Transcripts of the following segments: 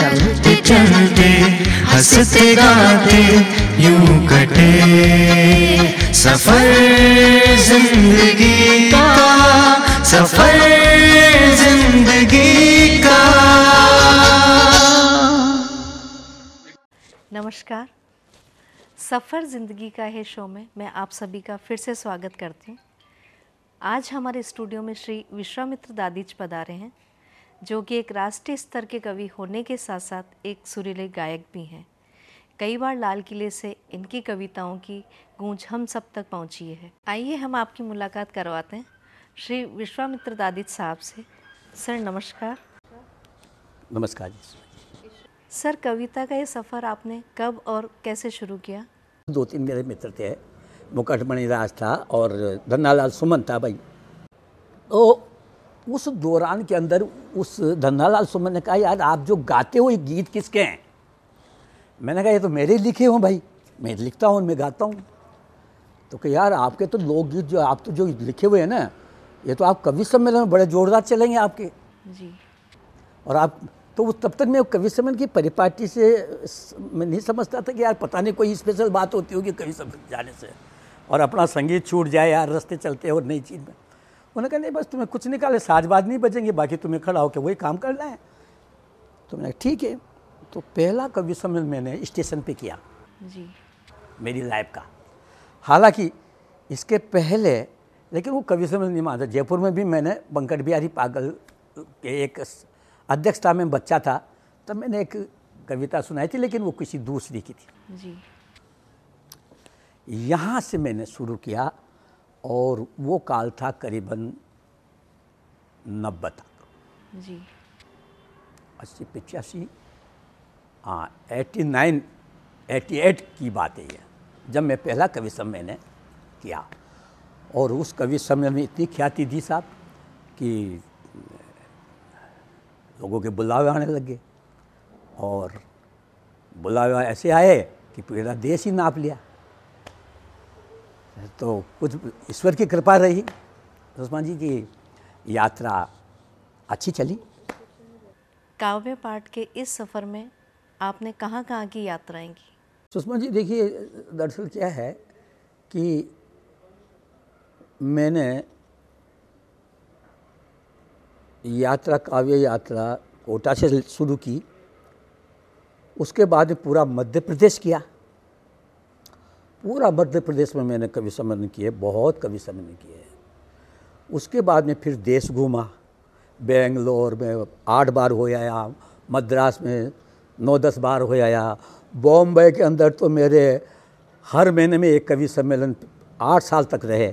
चलते चलते हंसते गाते यू कटे सफर जिंदगी का सफर जिंदगी का नमस्कार सफ़र ज़िंदगी का है शो में मैं आप सभी का फिर से स्वागत करती हूँ आज हमारे स्टूडियो में श्री विश्वामित्र दादीज पधारे हैं जो कि एक राष्ट्रीय स्तर के कवि होने के साथ साथ एक सुरीले गायक भी हैं कई बार लाल किले से इनकी कविताओं की गूंज हम सब तक पहुंची है आइए हम आपकी मुलाकात करवाते हैं श्री विश्वामित्र दादित साहब से सर नमस्कार नमस्कार जी सर कविता का ये सफ़र आपने कब और कैसे शुरू किया दो तीन मेरे मित्र थे मुकटमणि राज था और धन्नालाल सुमन था भाई तो उस दौरान के अंदर उस धन्नालाल सुमन ने कहा यार आप जो गाते हो ये गीत किसके हैं मैंने कहा ये तो मेरे लिखे हों भाई मैं लिखता हूँ मैं गाता हूँ तो कि यार आपके तो लोकगीत जो आप तो जो लिखे हुए हैं ना ये तो आप कवि सम्मेलन में बड़े जोरदार चलेंगे आपके जी और आप तो वो तब तक मैं कवि सम्मेलन की परिपाटी से मैं नहीं समझता था कि यार पता नहीं कोई स्पेशल बात होती होगी कवि सम्मेलन जाने से और अपना संगीत छूट जाए यार रस्ते चलते और नई चीज़ में उन्होंने कहा नहीं बस तुम्हें कुछ निकाले साजबाज नहीं बजेंगे बाकी तुम्हें खड़ा होकर वही काम करना है तो मैंने ठीक है तो पहला कवि सम्मेलन मैंने स्टेशन पे किया जी मेरी लाइफ का हालांकि इसके पहले लेकिन वो कवि सम्मेलन नहीं मानता जयपुर में भी मैंने बंकट बिहारी पागल के एक अध्यक्षता में बच्चा था तब मैंने एक कविता सुनाई थी लेकिन वो किसी दूसरी की थी जी यहाँ से मैंने शुरू किया और वो काल था करीबन नब्बे तक जी अस्सी पचासी हाँ एटी नाइन एटी एट की बात है ये जब मैं पहला कवि सम्मेलन मैंने किया और उस कवि सम्मेलन में इतनी ख्याति दी साहब कि लोगों के बुलावे आने लगे और बुलावे ऐसे आए कि पूरा देश ही नाप लिया तो कुछ ईश्वर की कृपा रही सुषमा जी की यात्रा अच्छी चली काव्य पाठ के इस सफ़र में आपने कहाँ कहाँ की यात्राएं की सुषमा जी देखिए दरअसल क्या है कि मैंने यात्रा काव्य यात्रा कोटा से शुरू की उसके बाद पूरा मध्य प्रदेश किया पूरा मध्य प्रदेश में मैंने कवि सम्मेलन किए बहुत कवि सम्मेलन किए उसके बाद में फिर देश घूमा बेंगलोर में आठ बार हो आया मद्रास में नौ दस बार हो आया बॉम्बे के अंदर तो मेरे हर महीने में एक कवि सम्मेलन आठ साल तक रहे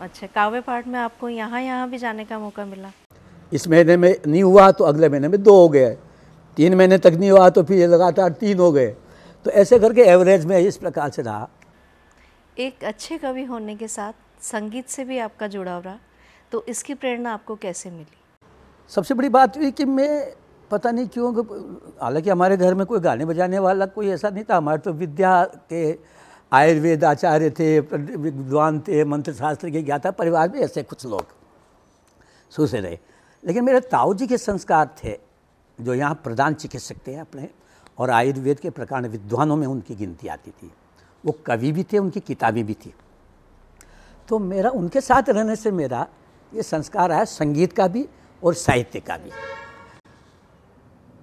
अच्छा काव्य पाठ में आपको यहाँ यहाँ भी जाने का मौका मिला इस महीने में नहीं हुआ तो अगले महीने में दो हो गए तीन महीने तक नहीं हुआ तो फिर लगातार तीन हो गए तो ऐसे करके एवरेज में इस प्रकार से रहा एक अच्छे कवि होने के साथ संगीत से भी आपका जुड़ाव रहा तो इसकी प्रेरणा आपको कैसे मिली सबसे बड़ी बात हुई कि मैं पता नहीं क्यों हालांकि हमारे घर में कोई गाने बजाने वाला कोई ऐसा नहीं था हमारे तो विद्या के आयुर्वेद आचार्य थे विद्वान थे मंत्र शास्त्र के ज्ञाता परिवार में ऐसे कुछ लोग सुसे से रहे लेकिन मेरे ताऊ जी के संस्कार थे जो यहाँ प्रधान चिकित्सक थे अपने और आयुर्वेद के प्रकांड विद्वानों में उनकी गिनती आती थी वो कवि भी थे उनकी किताबें भी थी तो मेरा उनके साथ रहने से मेरा ये संस्कार आया संगीत का भी और साहित्य का भी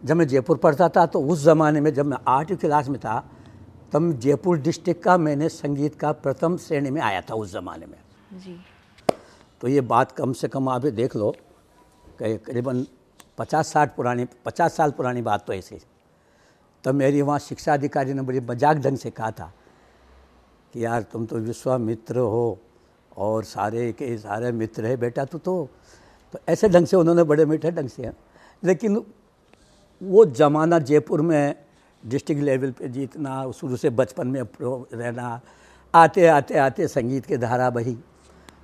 जब मैं जयपुर पढ़ता था तो उस ज़माने में जब मैं आठवीं क्लास में था तब जयपुर डिस्ट्रिक्ट का मैंने संगीत का प्रथम श्रेणी में आया था उस ज़माने में जी तो ये बात कम से कम आप देख लो करीबन पचास साठ पुरानी पचास साल पुरानी बात तो ऐसी तब तो मेरी वहाँ शिक्षा अधिकारी ने मुझे मजाक ढंग से कहा था कि यार तुम तो विश्वामित्र हो और सारे के सारे मित्र है बेटा तू तो तो ऐसे ढंग से उन्होंने बड़े मीठे ढंग से लेकिन वो ज़माना जयपुर में डिस्ट्रिक्ट लेवल पे जीतना शुरू से बचपन में रहना आते आते आते संगीत के धारा बही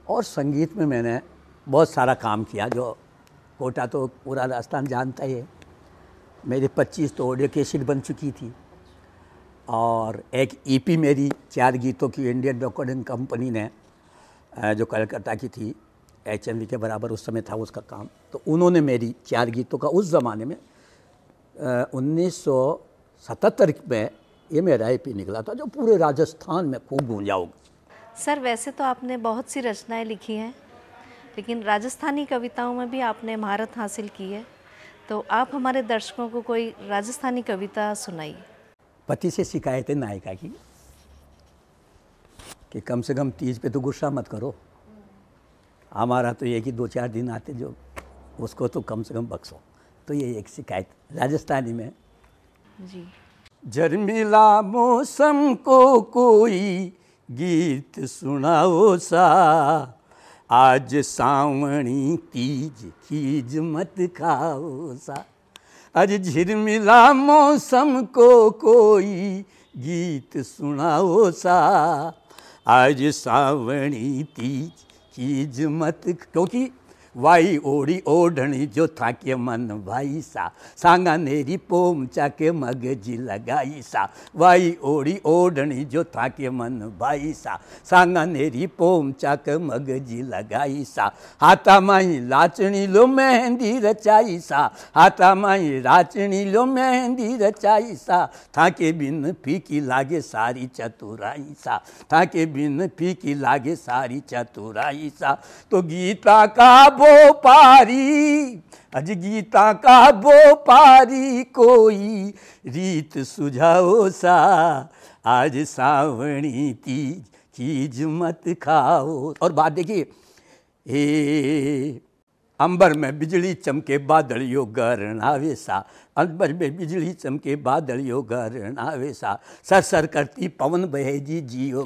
और संगीत में मैंने बहुत सारा काम किया जो कोटा तो पूरा राजस्थान जानता ही है मेरे 25 तो ऑडियो कैसेट बन चुकी थी और एक ईपी e मेरी चार गीतों की इंडियन रिकॉर्डिंग कंपनी ने जो कलकत्ता की थी एच के बराबर उस समय था उसका काम तो उन्होंने मेरी चार गीतों का उस ज़माने में उन्नीस में ये मेरा ईपी e निकला था जो पूरे राजस्थान में खूब गूंजा होगा सर वैसे तो आपने बहुत सी रचनाएं लिखी हैं लेकिन राजस्थानी कविताओं में भी आपने महारत हासिल की है तो आप हमारे दर्शकों को कोई राजस्थानी कविता सुनाइए पति से शिकायत है नायिका की कि कम से कम तीज पे तो गुस्सा मत करो हमारा तो ये कि दो चार दिन आते जो उसको तो कम से कम बख्सो तो ये एक शिकायत राजस्थानी में जी जर्मिला मौसम को कोई गीत सुनाओ सा आज सावणी तीज खीज मत खाओ सा आज झिरमिला मौसम को कोई गीत सुनाओ सा आज सावणी तीज खीज मत क्योंकि वाई ओढी ओढणी जो के मन भाई सा सांगा नेरी पोम चाके जी लगाई सा वाई ओढी ओढणी जो के मन भाई सा सांगा नेरी पोम चाक जी लगाई सा हाथा माई लाचणी लो मेहंदी रचाई सा हाथा माई लाचणी लो मेहंदी रचाई सा थाके बिन फीकी लागे सारी चतुराई सा थाके बिन फीकी लागे सारी चतुराई सा तो गीता का बो पारी अज गीता का बो पारी कोई रीत सुझाओ सा आज सावणी की चीज मत खाओ और बात देखिए हे अंबर में बिजली चमके बादल यो गरनावे सा अलबर में बिजली चमके बादल यो घर सा सर सर करती पवन बहे जी जियो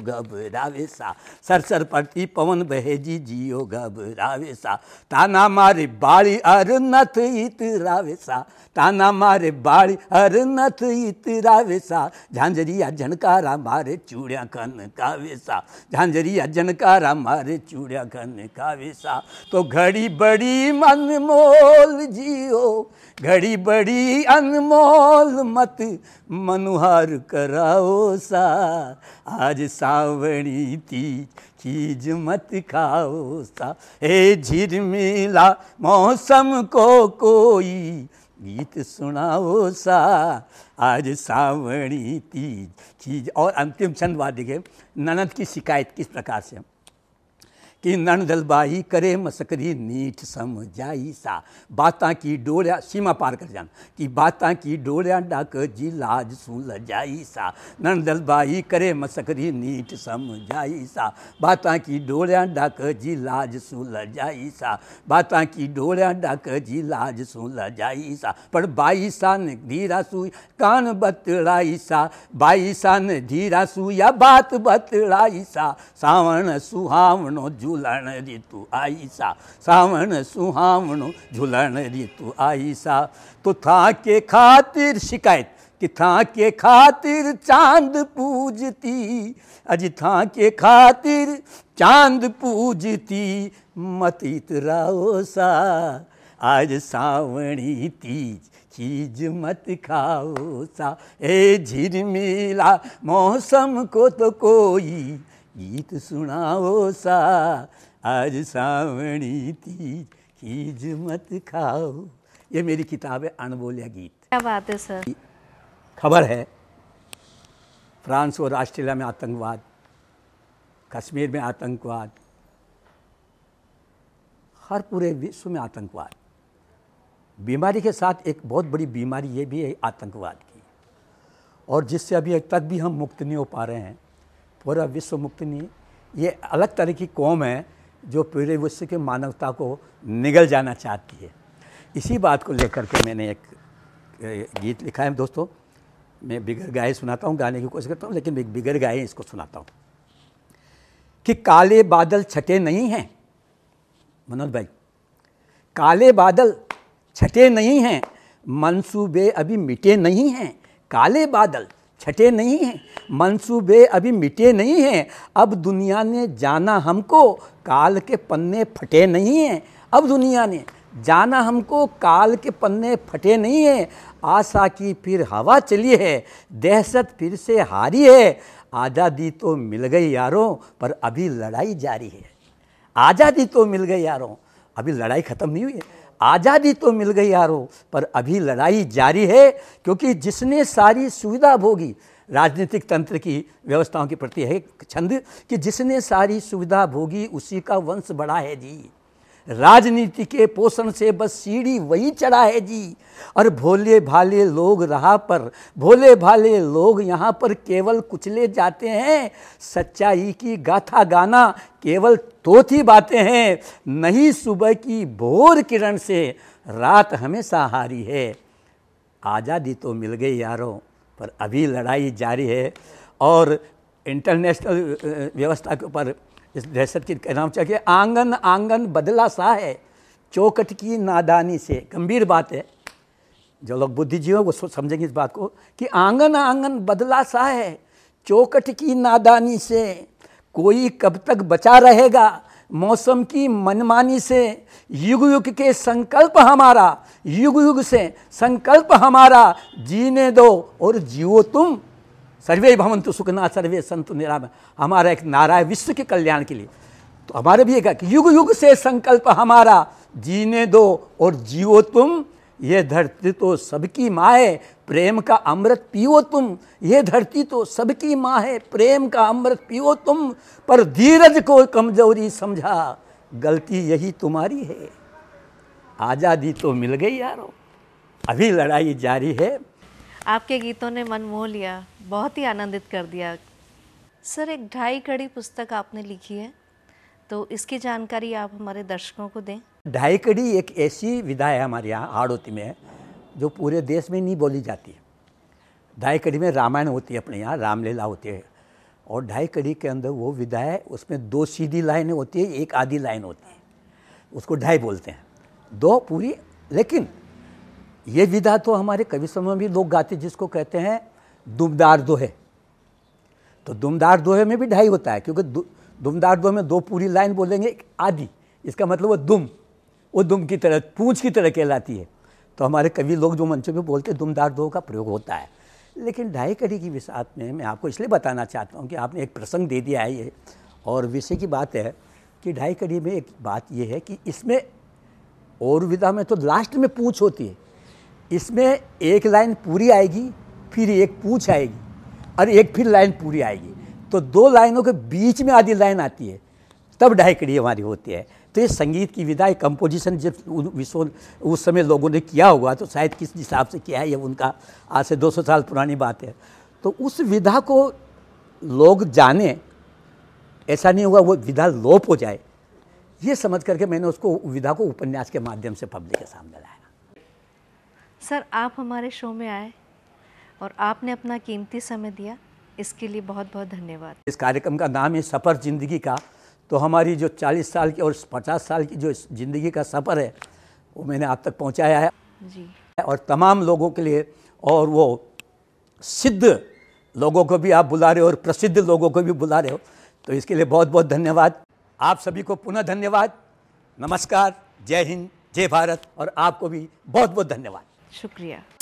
सा सर सर पड़ती पवन बहे जी जियो सा ताना मारे बाली अर नथ इत रावे सा ताना मारे बाली अर नथ इत रावे सा झांझरिया झनकारा मारे चूड़िया कन कावे सा झांझरिया झनकारा मारे चूड़िया कन कावे सा तो घड़ी बड़ी मन मोल जियो घड़ी बड़ी अनमोल मत मनुहार कराओ सा आज सावणी चीज मत खाओ सा हे झिरमिला मौसम को कोई गीत सुनाओ सा आज सावणी तीज चीज और अंतिम छंद वाद्य ननद की शिकायत किस प्रकार से हम कि नंदल बाही करे मसकरी नीठ समझाई सा बाता की डोलिया सीमा पार कर जान कि बाता की डोलिया डाक जी लाज सुलझाई सा नन दलबाई करे मसकरी नीठ समझाई सा बाता की डोलिया डाक जी लाज सुलझाई सा बाता की डोलिया डाक जी लाज सुलझाई सा पर बाई सा ने धीरा सुई कान बतड़ाई सा बाई सा ने धीरा या बात बतराई सा सावण सुहावणो जू झुलण तू आईसा सावण सुहावणो झुलण तू आईसा तो के खातिर शिकायत कि खातिर चांद पूजती अजिथा थांके खातिर चांद पूजती मतित राओसा सा आज सावणी तीज चीज मत खाओ सा ए झिरमिला मौसम को तो कोई गीत सुनाओ सा आज सावणी थी खीज मत खाओ ये मेरी किताब है अनबोलिया गीत क्या बात है सर खबर है फ्रांस और ऑस्ट्रेलिया में आतंकवाद कश्मीर में आतंकवाद हर पूरे विश्व में आतंकवाद बीमारी के साथ एक बहुत बड़ी बीमारी ये भी है आतंकवाद की और जिससे अभी तक भी हम मुक्त नहीं हो पा रहे हैं पूरा विश्व मुक्त नहीं है ये अलग तरह की कौम है जो पूरे विश्व के मानवता को निगल जाना चाहती है इसी बात को लेकर के मैंने एक गीत लिखा है दोस्तों मैं बिगड़ गाय सुनाता हूँ गाने की कोशिश करता हूँ लेकिन बिगड़ गाय इसको सुनाता हूँ कि काले बादल छटे नहीं हैं मनोज भाई काले बादल छटे नहीं हैं मंसूबे अभी मिटे नहीं हैं काले बादल छटे नहीं हैं मंसूबे अभी मिटे नहीं हैं अब दुनिया ने जाना हमको काल के पन्ने फटे नहीं हैं अब दुनिया ने जाना हमको काल के पन्ने फटे नहीं हैं आशा की फिर हवा चली है दहशत फिर से हारी है आज़ादी तो मिल गई यारों पर अभी लड़ाई जारी है आज़ादी तो मिल गई यारों अभी लड़ाई ख़त्म नहीं हुई है आज़ादी तो मिल गई यारो पर अभी लड़ाई जारी है क्योंकि जिसने सारी सुविधा भोगी राजनीतिक तंत्र की व्यवस्थाओं के प्रति है छंद कि जिसने सारी सुविधा भोगी उसी का वंश बढ़ा है जी राजनीति के पोषण से बस सीढ़ी वही चढ़ा है जी और भोले भाले लोग राह पर भोले भाले लोग यहाँ पर केवल कुचले जाते हैं सच्चाई की गाथा गाना केवल थी बातें हैं नहीं सुबह की भोर किरण से रात हमेशा हारी है आज़ादी तो मिल गई यारों पर अभी लड़ाई जारी है और इंटरनेशनल व्यवस्था के ऊपर इस दहशत की कहना चाहिए आंगन आंगन बदला सा है चौकट की नादानी से गंभीर बात है जो लोग बुद्धिजीवी वो समझेंगे इस बात को कि आंगन आंगन बदला सा है चौकट की नादानी से कोई कब तक बचा रहेगा मौसम की मनमानी से युग युग के संकल्प हमारा युग युग से संकल्प हमारा जीने दो और जियो तुम सर्वे भवंतु सुखना सर्वे संतु निराम हमारा एक नारा है विश्व के कल्याण के लिए तो हमारे भी एक युग युग से संकल्प हमारा जीने दो और जियो तुम ये धरती तो सबकी माँ है प्रेम का अमृत पियो तुम ये धरती तो सबकी माँ है प्रेम का अमृत पियो तुम पर धीरज को कमजोरी समझा गलती यही तुम्हारी है आज़ादी तो मिल गई यारो अभी लड़ाई जारी है आपके गीतों ने मन मोह लिया बहुत ही आनंदित कर दिया सर एक ढाई कड़ी पुस्तक आपने लिखी है तो इसकी जानकारी आप हमारे दर्शकों को दें ढाई कड़ी एक ऐसी विधा है हमारे यहाँ आड़ोती में जो पूरे देश में नहीं बोली जाती ढाई कड़ी में रामायण होती है अपने यहाँ रामलीला होती है और ढाई कड़ी के अंदर वो विधा है उसमें दो सीधी लाइनें होती है एक आधी लाइन होती है उसको ढाई बोलते हैं दो पूरी लेकिन ये विधा तो हमारे कवि समय में भी लोग गाते जिसको कहते हैं दुमदार दोहे तो दुमदार दोहे में भी ढाई होता है क्योंकि दुमदार दोहे में दो पूरी लाइन बोलेंगे आदि इसका मतलब वो दुम वो दुम की तरह पूछ की तरह कहलाती है तो हमारे कवि लोग जो मंचों में बोलते हैं दुमदार दोह का प्रयोग होता है लेकिन ढाई कड़ी की विषात में मैं आपको इसलिए बताना चाहता हूँ कि आपने एक प्रसंग दे दिया है ये और विषय की बात है कि ढाई कड़ी में एक बात यह है कि इसमें और विधा में तो लास्ट में पूछ होती है इसमें एक लाइन पूरी आएगी फिर एक पूछ आएगी और एक फिर लाइन पूरी आएगी तो दो लाइनों के बीच में आधी लाइन आती है तब डायकड़ी हमारी होती है तो ये संगीत की विधा कंपोजिशन जब विश्व उस समय लोगों ने किया होगा तो शायद किस हिसाब से किया है ये उनका आज से 200 साल पुरानी बात है तो उस विधा को लोग जाने ऐसा नहीं होगा वो विधा लोप हो जाए ये समझ करके मैंने उसको विधा को उपन्यास के माध्यम से पब्लिक के सामने लाया सर आप हमारे शो में आए और आपने अपना कीमती समय दिया इसके लिए बहुत बहुत धन्यवाद इस कार्यक्रम का नाम है सफ़र ज़िंदगी का तो हमारी जो 40 साल की और 50 साल की जो ज़िंदगी का सफ़र है वो मैंने आप तक पहुंचाया है जी और तमाम लोगों के लिए और वो सिद्ध लोगों को भी आप बुला रहे हो और प्रसिद्ध लोगों को भी बुला रहे हो तो इसके लिए बहुत बहुत धन्यवाद आप सभी को पुनः धन्यवाद नमस्कार जय हिंद जय भारत और आपको भी बहुत बहुत धन्यवाद शुक्रिया